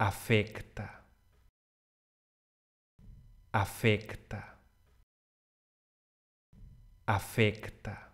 afecta, afecta, afecta.